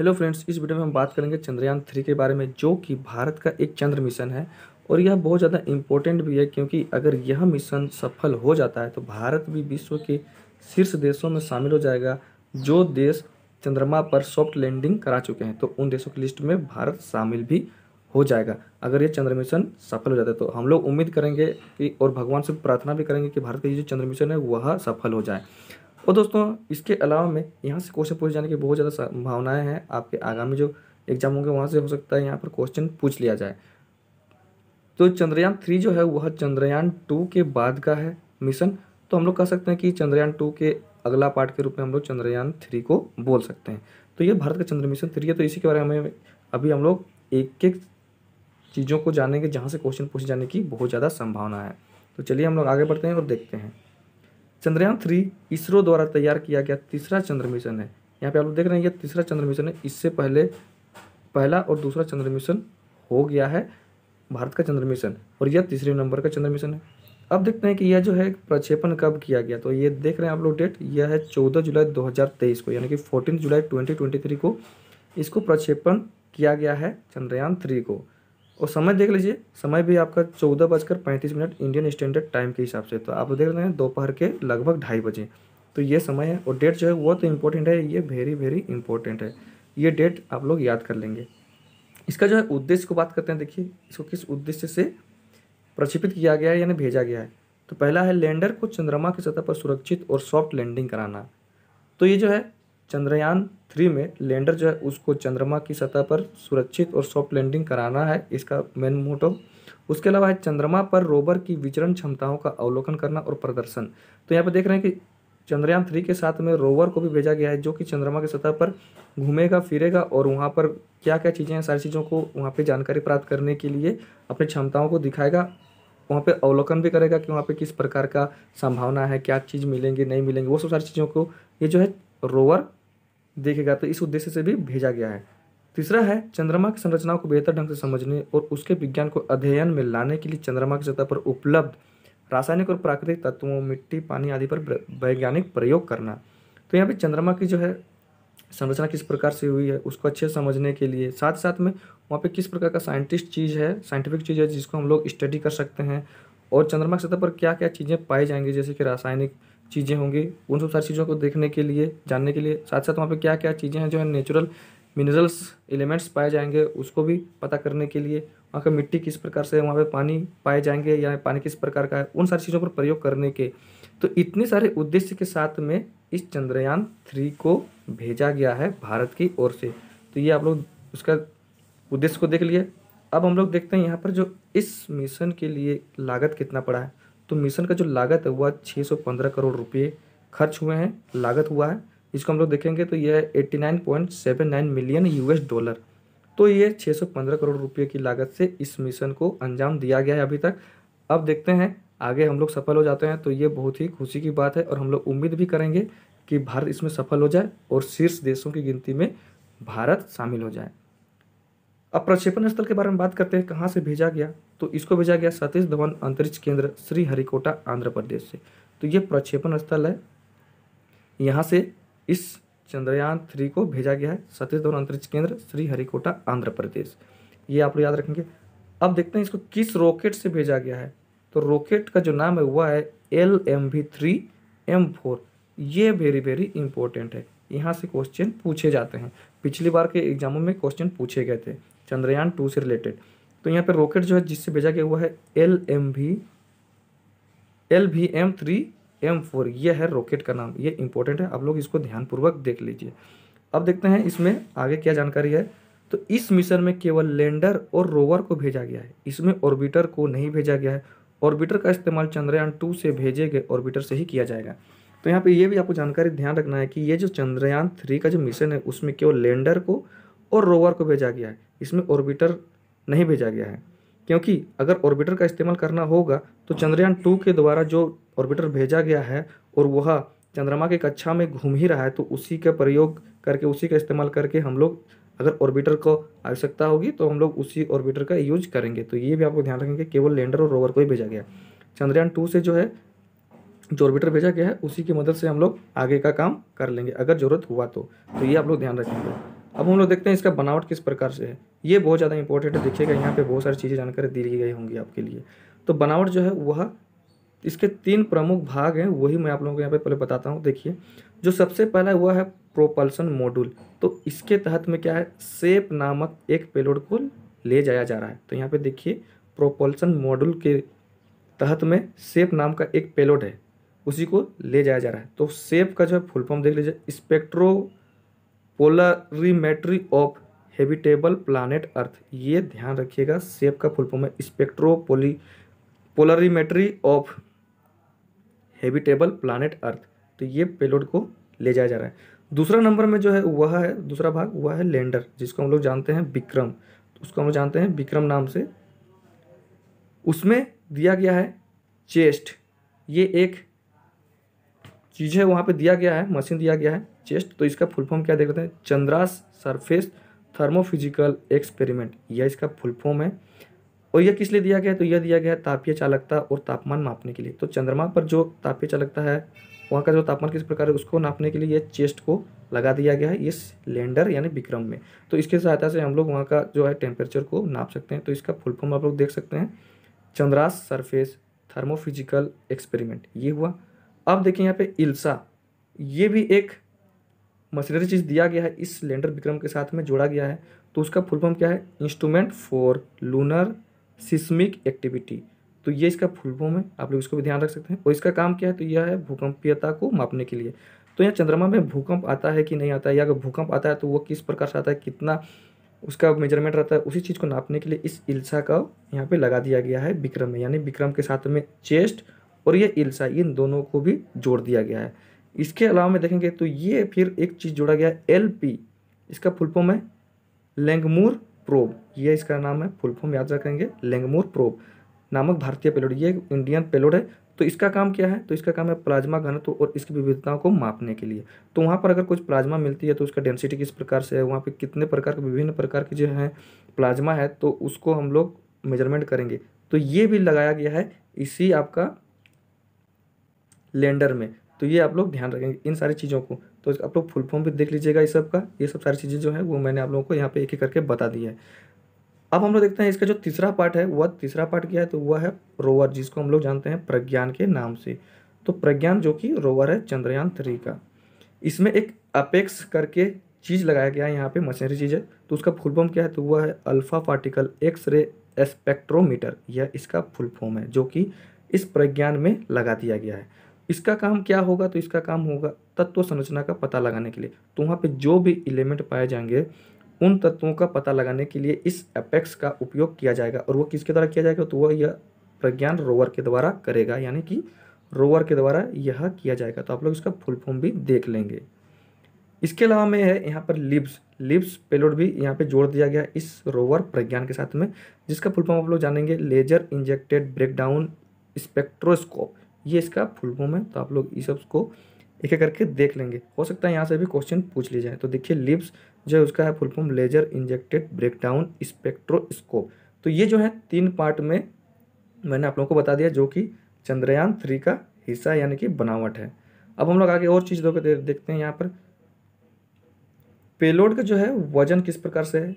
hello friends इस video में हम बात करेंगे चंद्रयान थ्री के बारे में जो कि भारत का एक चंद्र मिशन है और यह बहुत ज़्यादा इम्पोर्टेंट भी है क्योंकि अगर यह मिशन सफल हो जाता है तो भारत भी विश्व के शीर्ष देशों में शामिल हो जाएगा जो देश चंद्रमा पर सॉफ्ट लैंडिंग करा चुके हैं तो उन देशों की लिस्ट में भारत शामिल भी हो जाएगा अगर ये चंद्र मिशन सफल हो जाता है तो हम लोग उम्मीद करेंगे कि और भगवान से प्रार्थना भी करेंगे कि भारत का ये जो चंद्र मिशन है वह सफल हो जाए और दोस्तों इसके अलावा में यहाँ से क्वेश्चन पूछे जाने की बहुत ज़्यादा संभावनाएँ हैं आपके आगामी जो एग्जाम होंगे वहाँ से हो सकता है यहाँ पर क्वेश्चन पूछ लिया जाए तो चंद्रयान थ्री जो है वह चंद्रयान टू के बाद का है मिशन तो हम लोग कह सकते हैं कि चंद्रयान टू के अगला पार्ट के रूप में हम लोग चंद्रयान थ्री को बोल सकते हैं तो ये भारत का चंद्र मिशन थ्री है तो इसी के बारे में अभी हम लोग एक एक चीज़ों को जानेंगे जहाँ से क्वेश्चन पूछे जाने की बहुत ज़्यादा संभावना है तो चलिए हम लोग आगे बढ़ते हैं और देखते हैं चंद्रयान थ्री इसरो द्वारा तैयार किया गया तीसरा चंद्र मिशन है यहाँ पे आप लोग देख रहे हैं ये तीसरा चंद्र मिशन है इससे पहले पहला और दूसरा चंद्र मिशन हो गया है भारत का चंद्र मिशन और यह तीसरे नंबर का चंद्र मिशन है अब देखते हैं कि यह जो है प्रक्षेपण कब किया गया तो ये देख रहे हैं आप लोग डेट यह है चौदह जुलाई दो को यानी कि फोर्टीन जुलाई ट्वेंटी को इसको प्रक्षेपण किया गया है चंद्रयान थ्री को और समय देख लीजिए समय भी आपका चौदह बजकर पैंतीस मिनट इंडियन स्टैंडर्ड टाइम के हिसाब से तो आप देख रहे हैं दोपहर के लगभग ढाई बजे तो ये समय है और डेट जो है वो तो इम्पोर्टेंट है ये वेरी वेरी इंपॉर्टेंट है ये डेट आप लोग याद कर लेंगे इसका जो है उद्देश्य को बात करते हैं देखिए इसको किस उद्देश्य से प्रक्षेपित किया गया है यानी भेजा गया है तो पहला है लैंडर को चंद्रमा की सतह पर सुरक्षित और सॉफ्ट लैंडिंग कराना तो ये जो है चंद्रयान थ्री में लैंडर जो है उसको चंद्रमा की सतह पर सुरक्षित और सॉफ्ट लैंडिंग कराना है इसका मेन मोटो उसके अलावा है चंद्रमा पर रोवर की विचरण क्षमताओं का अवलोकन करना और प्रदर्शन तो यहाँ पर देख रहे हैं कि चंद्रयान थ्री के साथ में रोवर को भी भेजा गया है जो कि चंद्रमा की सतह पर घूमेगा फिरेगा और वहाँ पर क्या क्या चीज़ें हैं सारी चीज़ों को वहाँ पर जानकारी प्राप्त करने के लिए अपनी क्षमताओं को दिखाएगा वहाँ पे अवलोकन भी करेगा कि वहाँ पे किस प्रकार का संभावना है क्या चीज़ मिलेंगी नहीं मिलेंगे वो सब सारी चीज़ों को ये जो है रोवर देखेगा तो इस उद्देश्य से भी भेजा गया है तीसरा है चंद्रमा की संरचनाओं को बेहतर ढंग से समझने और उसके विज्ञान को अध्ययन में लाने के लिए चंद्रमा की सतह पर उपलब्ध रासायनिक और प्राकृतिक तत्वों मिट्टी पानी आदि पर वैज्ञानिक प्रयोग करना तो यहाँ पे चंद्रमा की जो है संरचना किस प्रकार से हुई है उसको अच्छे समझने के लिए साथ साथ में वहाँ पे किस प्रकार का साइंटिस्ट चीज़ है साइंटिफिक चीज़ है जिसको हम लोग स्टडी कर सकते हैं और चंद्रमा की सतह पर क्या क्या चीज़ें पाई जाएंगी जैसे कि रासायनिक चीज़ें होंगी उन सब सारी चीज़ों को देखने के लिए जानने के लिए साथ साथ वहाँ पर क्या क्या चीज़ें हैं जो है नेचुरल मिनरल्स एलिमेंट्स पाए जाएंगे उसको भी पता करने के लिए वहाँ का मिट्टी किस प्रकार से वहाँ पे पानी पाए जाएंगे या पानी किस प्रकार का है उन सारी चीज़ों पर प्रयोग करने के तो इतने सारे उद्देश्य के साथ में इस चंद्रयान थ्री को भेजा गया है भारत की ओर से तो ये आप लोग उसका उद्देश्य को देख लिए अब हम लोग देखते हैं यहाँ पर जो इस मिशन के लिए लागत कितना पड़ा है तो मिशन का जो लागत है वह छः सौ पंद्रह करोड़ रुपये खर्च हुए हैं लागत हुआ है इसको हम लोग देखेंगे तो यह eighty nine point seven nine million US dollar तो ये छः सौ पंद्रह करोड़ रुपये की लागत से इस मिशन को अंजाम दिया गया है अभी तक अब देखते हैं आगे हम लोग सफल हो जाते हैं तो ये बहुत ही खुशी की बात है और हम लोग उम्मीद भी करेंगे कि भारत इसमें सफल हो जाए और शीर्ष देशों की गिनती में भारत शामिल हो जाए अब प्रक्षेपण स्थल के बारे में बात करते हैं कहाँ से भेजा गया तो इसको भेजा गया सतीश धवन अंतरिक्ष केंद्र श्रीहरिकोटा आंध्र प्रदेश से तो ये प्रक्षेपण स्थल है यहाँ से इस चंद्रयान थ्री को भेजा गया है सतीश धवन अंतरिक्ष केंद्र श्रीहरिकोटा आंध्र प्रदेश ये आप लोग याद रखेंगे अब देखते हैं इसको किस रॉकेट से भेजा गया है तो रॉकेट का जो नाम है वह है L M V three M four ये वेरी वेरी इंपॉर्टेंट है यहाँ से क्वेश्चन पूछे जाते हैं पिछली बार के एग्जामों में क्वेश्चन पूछे गए थे चंद्रयान टू से रिलेटेड तो यहाँ पर रॉकेट जो है जिससे भेजा गया हुआ है L M V L V M three M four यह है रॉकेट का नाम ये इंपॉर्टेंट है आप लोग इसको ध्यानपूर्वक देख लीजिए अब देखते हैं इसमें आगे क्या जानकारी है तो इस मिशन में केवल लैंडर और रोवर को भेजा गया है इसमें ऑर्बिटर को नहीं भेजा गया है ऑर्बिटर का इस्तेमाल चंद्रयान टू से भेजे गए ऑर्बिटर से ही किया जाएगा तो यहाँ पे ये भी आपको जानकारी ध्यान रखना है कि ये जो चंद्रयान थ्री का जो मिशन है उसमें केवल लैंडर को और रोवर को भेजा गया है इसमें ऑर्बिटर नहीं भेजा गया है क्योंकि अगर ऑर्बिटर का इस्तेमाल करना होगा तो चंद्रयान टू के द्वारा जो ऑर्बिटर भेजा गया है और वह चंद्रमा की कक्षा में घूम ही रहा है तो उसी का प्रयोग करके उसी का इस्तेमाल करके हम लोग अगर ऑर्बिटर को आवश्यकता होगी तो हम लोग उसी ऑर्बिटर का यूज करेंगे तो ये भी आपको ध्यान रखेंगे केवल लैंडर और रोवर को ही भेजा गया चंद्रयान टू से जो है जो ऑर्बिटर भेजा गया है उसी की मदद से हम लोग आगे का काम कर लेंगे अगर ज़रूरत हुआ तो, तो ये आप लोग ध्यान रखेंगे अब हम लोग देखते हैं इसका बनावट किस प्रकार से है ये बहुत ज़्यादा इंपॉर्टेंट है दिखेगा यहाँ पे बहुत सारी चीज़ें जानकारी दी गई होंगी आपके लिए तो बनावट जो है वह इसके तीन प्रमुख भाग हैं वही मैं आप लोगों को यहाँ पे पहले बताता हूँ देखिए जो सबसे पहला वह है प्रोपल्सन मॉड्यूल तो इसके तहत में क्या है सेप नामक एक पेलोड को ले जाया जा रहा है तो यहाँ पर देखिए प्रोपल्सन मॉड्यूल के तहत में सेप नाम का एक पेलोड है उसी को ले जाया जा रहा है तो सेप का जो है फुलफॉर्म देख लीजिए spectropolarimetry of habitable planet Earth ये ध्यान रखिएगा सेप का फुल फॉर्म है spectropoly polarimetry of habitable planet Earth तो ये पेलोड को ले जाया जा रहा है दूसरा नंबर में जो है वह है दूसरा भाग वह है लैंडर जिसको हम लोग जानते हैं विक्रम उसको हम लोग जानते हैं विक्रम नाम से उसमें दिया गया है चेस्ट ये एक चीज़ें वहाँ पे दिया गया है मशीन दिया गया है चेस्ट तो इसका फुल फॉर्म क्या देख लेते हैं चंद्रास सरफेस थर्मोफिजिकल एक्सपेरिमेंट यह इसका फुल फॉर्म है और यह किस लिए दिया गया है तो यह दिया गया है तापीय चालकता और तापमान मापने के लिए तो चंद्रमा पर जो तापीय चालकता है वहाँ का जो तापमान किस प्रकार है उसको नापने के लिए यह चेस्ट को लगा दिया गया है इस लैंडर यानी विक्रम में तो इसके सहायता से हम लोग वहाँ का जो है टेम्परेचर को नाप सकते हैं तो इसका फुल फॉर्म आप लोग देख सकते हैं चंद्रास सरफेस थर्मोफिजिकल एक्सपेरिमेंट ये हुआ अब देखिए यहाँ पे इल्सा ये भी एक मशीनरी चीज़ दिया गया है इस लैंडर विक्रम के साथ में जोड़ा गया है तो उसका फुल फॉर्म क्या है instrument for lunar seismic activity तो ये इसका फुल फॉर्म है आप लोग इसको भी ध्यान रख सकते हैं और इसका काम क्या है तो यह है भूकंपीयता को मापने के लिए तो यहाँ चंद्रमा में भूकंप आता है कि नहीं आता है या अगर भूकंप आता है तो वो किस प्रकार से आता है कितना उसका मेजरमेंट रहता है उसी चीज़ को नापने के लिए इस इल्सा का यहाँ पे लगा दिया गया है विक्रम में यानी विक्रम के साथ में चेस्ट और ये इल्सा इन दोनों को भी जोड़ दिया गया है इसके अलावा में देखेंगे तो ये फिर एक चीज़ जोड़ा गया एल पी इसका फुलफॉर्म है लेंगमूर प्रोब ये इसका नाम है फुलफॉर्म याद रखेंगे लेंगमूर प्रोब नामक भारतीय पेलोड ये इंडियन पेलोड है तो इसका काम क्या है तो इसका काम है प्लाज्मा घनत्व और इसकी विविधताओं को मापने के लिए तो वहाँ पर अगर कुछ प्लाज्मा मिलती है तो उसका डेंसिटी किस प्रकार से है वहाँ पे कितने प्रकार के विभिन्न प्रकार के जो हैं प्लाज्मा है तो उसको हम लोग मेजरमेंट करेंगे तो ये भी लगाया गया है इसी आपका लेंडर में तो ये आप लोग ध्यान रखेंगे इन सारी चीज़ों को तो आप लोग फुल फॉर्म भी देख लीजिएगा इस सब का ये सब सारी चीज़ें जो है वो मैंने आप लोगों को यहाँ पे एक एक करके बता दी है अब हम लोग देखते हैं इसका जो तीसरा पार्ट है वह तीसरा पार्ट क्या है तो वह है रोवर जिसको हम लोग जानते हैं प्रज्ञान के नाम से तो प्रज्ञान जो कि रोवर है चंद्रयान थ्री का इसमें एक अपेक्स करके चीज़ लगाया गया है यहाँ पे मशीनरी चीज़ है तो उसका फुल फॉर्म क्या है तो वह है alpha particle X ray spectrometer यह इसका फुल फॉर्म है जो कि इस प्रज्ञान में लगा दिया गया है इसका काम क्या होगा तो इसका काम होगा तत्व संरचना का पता लगाने के लिए तो वहाँ पे जो भी एलिमेंट पाए जाएंगे उन तत्वों का पता लगाने के लिए इस एपेक्स का उपयोग किया जाएगा और वो किसके द्वारा किया जाएगा तो वह यह प्रज्ञान रोवर के द्वारा करेगा यानी कि रोवर के द्वारा यह किया जाएगा तो आप लोग इसका फुल फॉर्म भी देख लेंगे इसके अलावा में है यहाँ पर लिप्स लिप्स पेलोड भी यहाँ पे जोड़ दिया गया इस रोवर प्रज्ञान के साथ में जिसका फुल फॉर्म आप लोग जानेंगे लेजर इंजेक्टेड ब्रेकडाउन स्पेक्ट्रोस्कोप ये इसका फुल फॉर्म है तो आप लोग इस सब को एक एक करके देख लेंगे हो सकता है यहाँ से भी क्वेश्चन पूछ लिया जाए तो देखिए लिप्स जो है उसका है full form laser injected breakdown spectroscope तो ये जो है तीन पार्ट में मैंने आप लोगों को बता दिया जो कि चंद्रयान थ्री का हिस्सा यानी कि बनावट है अब हम लोग आगे और चीज़ दो देखते हैं यहाँ पर पेलोड का जो है वजन किस प्रकार से है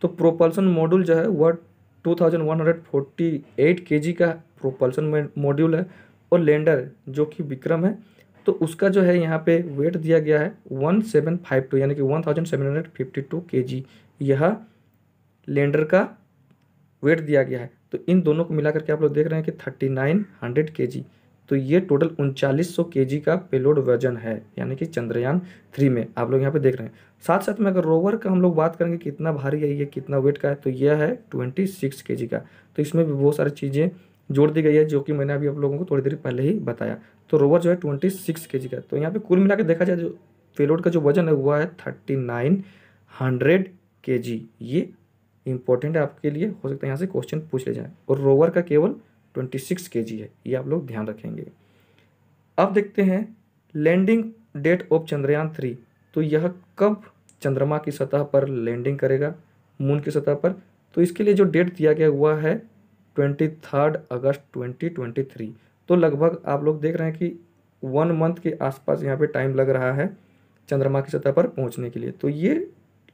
तो प्रोपल्सन मॉड्यूल जो है वह 2148 केजी का प्रोपल्सन मॉड्यूल है और लैंडर जो कि विक्रम है तो उसका जो है यहाँ पे वेट दिया गया है वन सेवन फाइव टू यानी कि one thousand seven hundred fifty two K G यह लैंडर का वेट दिया गया है तो इन दोनों को मिला करके आप लोग देख रहे हैं कि थर्टी नाइन हंड्रेड के जी तो ये टोटल उनचालीस सौ के जी का पेलोड वजन है यानी कि चंद्रयान थ्री में आप लोग यहाँ पे देख रहे हैं साथ साथ में अगर रोवर का हम लोग बात करेंगे कितना भारी है ये कितना वेट का है तो यह है ट्वेंटी सिक्स के जी का तो इसमें भी बहुत सारी चीज़ें जोड़ दी गई है जो कि मैंने अभी आप लोगों को थोड़ी देर पहले ही बताया तो रोवर जो है ट्वेंटी सिक्स के जी का तो यहाँ पे कुल मिला के देखा जाए जो पेलोड का जो वजन है हुआ है थर्टी नाइन हंड्रेड के जी ये इंपॉर्टेंट है आपके लिए हो सकता है यहाँ से क्वेश्चन पूछ ले जाए और रोवर का केवल ट्वेंटी सिक्स के जी है ये आप लोग ध्यान रखेंगे अब देखते हैं landing date of Chandrayaan three तो यह कब चंद्रमा की सतह पर लैंडिंग करेगा मून की सतह पर तो इसके लिए जो डेट दिया गया हुआ है twenty third August twenty twenty three तो लगभग आप लोग देख रहे हैं कि वन मंथ के आसपास यहाँ पे टाइम लग रहा है चंद्रमा की सतह पर पहुँचने के लिए तो ये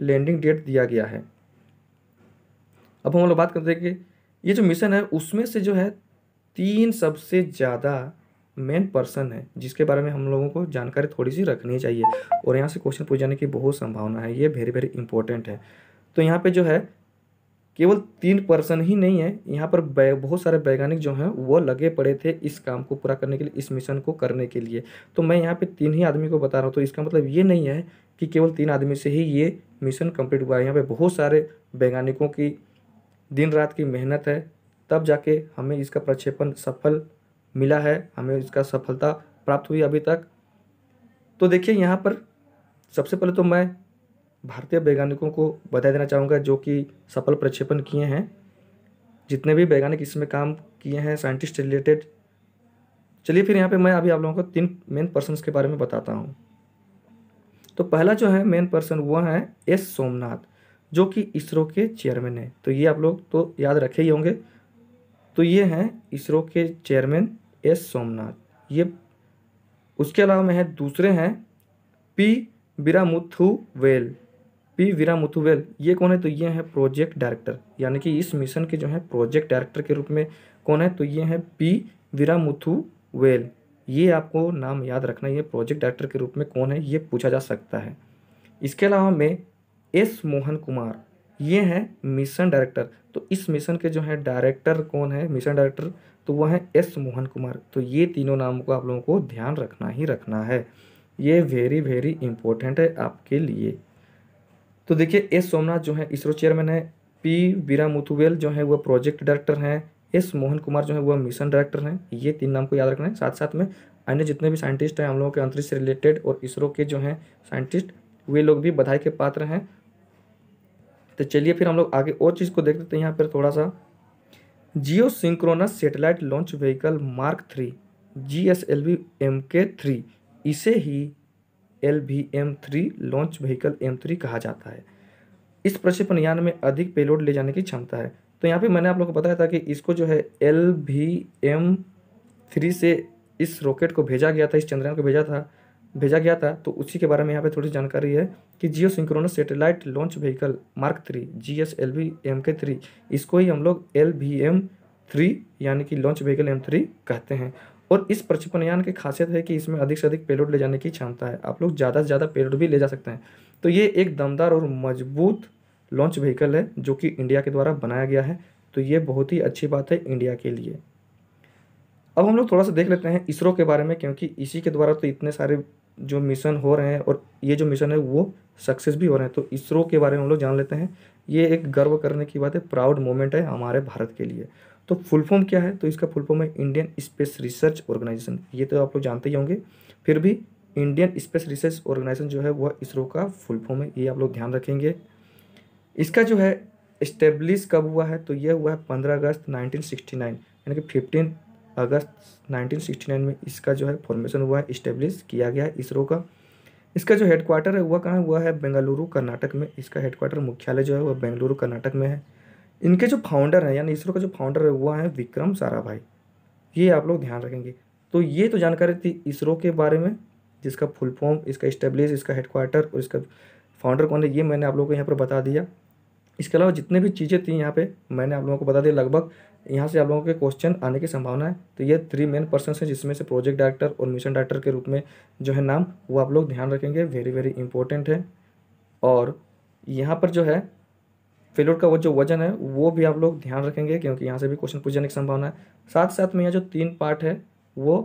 लैंडिंग डेट दिया गया है अब हम लोग बात करते हैं कि ये जो मिशन है उसमें से जो है तीन सबसे ज़्यादा मेन पर्सन है जिसके बारे में हम लोगों को जानकारी थोड़ी सी रखनी चाहिए और यहाँ से क्वेश्चन पूछ जाने की बहुत संभावना है ये वेरी वेरी इंपॉर्टेंट है तो यहाँ पे जो है केवल तीन पर्सन ही नहीं है यहाँ पर बहुत सारे वैज्ञानिक जो हैं वो लगे पड़े थे इस काम को पूरा करने के लिए इस मिशन को करने के लिए तो मैं यहाँ पे तीन ही आदमी को बता रहा हूँ तो इसका मतलब ये नहीं है कि केवल तीन आदमी से ही ये मिशन कंप्लीट हुआ है यहाँ पे बहुत सारे वैज्ञानिकों की दिन रात की मेहनत है तब जाके हमें इसका प्रक्षेपण सफल मिला है हमें इसका सफलता प्राप्त हुई अभी तक तो देखिए यहाँ पर सबसे पहले तो मैं भारतीय वैज्ञानिकों को बधाई देना चाहूँगा जो कि सफल प्रक्षेपण किए हैं जितने भी वैज्ञानिक इसमें काम किए हैं साइंटिस्ट रिलेटेड चलिए फिर यहाँ पे मैं अभी आप लोगों को तीन मेन पर्सन के बारे में बताता हूँ तो पहला जो है मेन पर्सन वह है एस सोमनाथ जो कि इसरो के चेयरमैन है तो ये आप लोग तो याद रखे ही होंगे तो ये हैं इसरो के चेयरमैन एस सोमनाथ ये उसके अलावा में है दूसरे हैं P Veeramuthuvel P Veera Muthuvel ये कौन है तो ये है प्रोजेक्ट डायरेक्टर यानी कि इस मिशन के जो है प्रोजेक्ट डायरेक्टर के रूप में कौन है तो ये है पी वीरा मुथुवेल ये आपको नाम याद रखना ये प्रोजेक्ट डायरेक्टर के रूप में कौन है ये पूछा जा सकता है इसके अलावा में एस मोहन कुमार ये हैं मिशन डायरेक्टर तो इस मिशन के जो है डायरेक्टर कौन है मिशन डायरेक्टर तो वह हैं एस मोहन कुमार तो ये तीनों नाम को आप लोगों को ध्यान रखना ही रखना है ये वेरी वेरी इंपॉर्टेंट है आपके लिए तो देखिए एस सोमनाथ जो है इसरो चेयरमैन है पी वीरा मुथुवेल जो है वह प्रोजेक्ट डायरेक्टर हैं एस मोहन कुमार जो है वह मिशन डायरेक्टर हैं ये तीन नाम को याद रखना है साथ साथ में अन्य जितने भी साइंटिस्ट हैं हम लोगों के अंतरिक्ष से रिलेटेड और इसरो के जो हैं साइंटिस्ट वे लोग भी बधाई के पात्र हैं तो चलिए फिर हम लोग आगे और चीज़ को देख लेते हैं यहाँ पर थोड़ा सा geosynchronous satellite launch vehicle mark three G S L V M K three इसे ही L V M three launch vehicle M three कहा जाता है इस प्रक्षेपण यान में अधिक पेलोड ले जाने की क्षमता है तो यहाँ पे मैंने आप लोगों को बताया था कि इसको जो है एल वी एम थ्री से इस रॉकेट को भेजा गया था इस चंद्रयान को भेजा था भेजा गया था तो उसी के बारे में यहाँ पे थोड़ी जानकारी है कि geosynchronous satellite launch vehicle mark three G S L V M K three इसको ही हम लोग एल वी एम थ्री यानी कि लॉन्च व्हीकल एम थ्री कहते हैं और इस प्रक्षेपणयान की खासियत है कि इसमें अधिक से अधिक पेलोड ले जाने की क्षमता है आप लोग ज़्यादा से ज़्यादा पेलोड भी ले जा सकते हैं तो ये एक दमदार और मजबूत लॉन्च व्हीकल है जो कि इंडिया के द्वारा बनाया गया है तो ये बहुत ही अच्छी बात है इंडिया के लिए अब हम लोग थोड़ा सा देख लेते हैं इसरो के बारे में क्योंकि इसी के द्वारा तो इतने सारे जो मिशन हो रहे हैं और ये जो मिशन है वो सक्सेस भी हो रहे हैं तो इसरो के बारे में हम लोग जान लेते हैं ये एक गर्व करने की बात है प्राउड मोमेंट है हमारे भारत के लिए तो फुल फॉर्म क्या है तो इसका फुल फॉर्म है इंडियन स्पेस रिसर्च ऑर्गेनाइजेशन ये तो आप लोग जानते ही होंगे फिर भी इंडियन स्पेस रिसर्च ऑर्गेनाइजेशन जो है वह इसरो का फुल फॉर्म है ये आप लोग ध्यान रखेंगे इसका जो है इस्टेब्लिश कब हुआ है तो यह हुआ है पंद्रह अगस्त नाइनटीन सिक्सटी नाइन यानी कि फिफ्टीन अगस्त 1969 में इसका जो है फॉर्मेशन हुआ है इस्टेब्लिश किया गया है इसरो का इसका जो हेडक्वार्टर है वह कहाँ हुआ है बेंगलुरु कर्नाटक में इसका हेडक्वार्टर मुख्यालय जो है वह बेंगलुरु कर्नाटक में है इनके जो फाउंडर हैं यानी इसरो का जो फाउंडर है वो है विक्रम साराभाई ये आप लोग ध्यान रखेंगे तो ये तो जानकारी थी इसरो के बारे में जिसका फुल फॉर्म इसका इस्टेब्लिश इसका हेडक्वार्टर और इसका फाउंडर कौन है ये मैंने आप लोगों को यहाँ पर बता दिया इसके अलावा जितने भी चीज़ें थी यहाँ पे मैंने आप लोगों को बता दिया लगभग यहाँ से आप लोगों के क्वेश्चन आने की संभावना है तो ये थ्री मेन पर्सन हैं जिसमें से प्रोजेक्ट डायरेक्टर और मिशन डायरेक्टर के रूप में जो है नाम वो आप लोग ध्यान रखेंगे वेरी वेरी इंपॉर्टेंट है और यहाँ पर जो है फेलोर का वो जो वजन है वो भी आप लोग ध्यान रखेंगे क्योंकि यहाँ से भी क्वेश्चन पूछ जाने की संभावना है साथ साथ में यहाँ जो तीन पार्ट है वो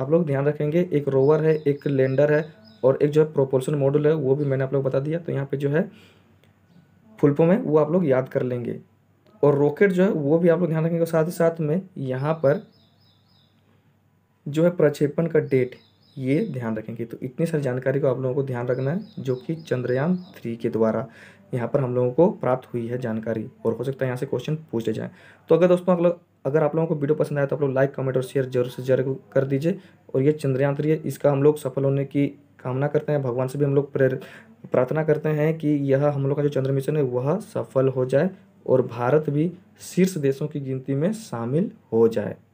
आप लोग ध्यान रखेंगे एक रोवर है एक लैंडर है और एक जो है प्रोपोल्सन मॉडल है वो भी मैंने आप लोग बता दिया तो यहाँ पे जो है फुलपो में वो आप लोग याद कर लेंगे और रॉकेट जो है वो भी आप लोग ध्यान रखेंगे साथ ही साथ में यहाँ पर जो है प्रक्षेपण का डेट ये ध्यान रखेंगे तो इतनी सारी जानकारी को आप लोगों को ध्यान रखना है जो कि चंद्रयान थ्री के द्वारा यहाँ पर हम लोगों को प्राप्त हुई है जानकारी और हो सकता है यहाँ से क्वेश्चन पूछे जाए तो अगर दोस्तों अगर अगर आप लोगों को वीडियो पसंद आया तो आप लोग लाइक कमेंट और शेयर जरूर से जरूर कर दीजिए और ये चंद्रयान थ्री है इसका हम लोग सफल होने की कामना करते हैं भगवान से भी हम लोग प्रेर प्रार्थना करते हैं कि यह हम लोग का जो चंद्र मिशन है वह सफल हो जाए और भारत भी शीर्ष देशों की गिनती में शामिल हो जाए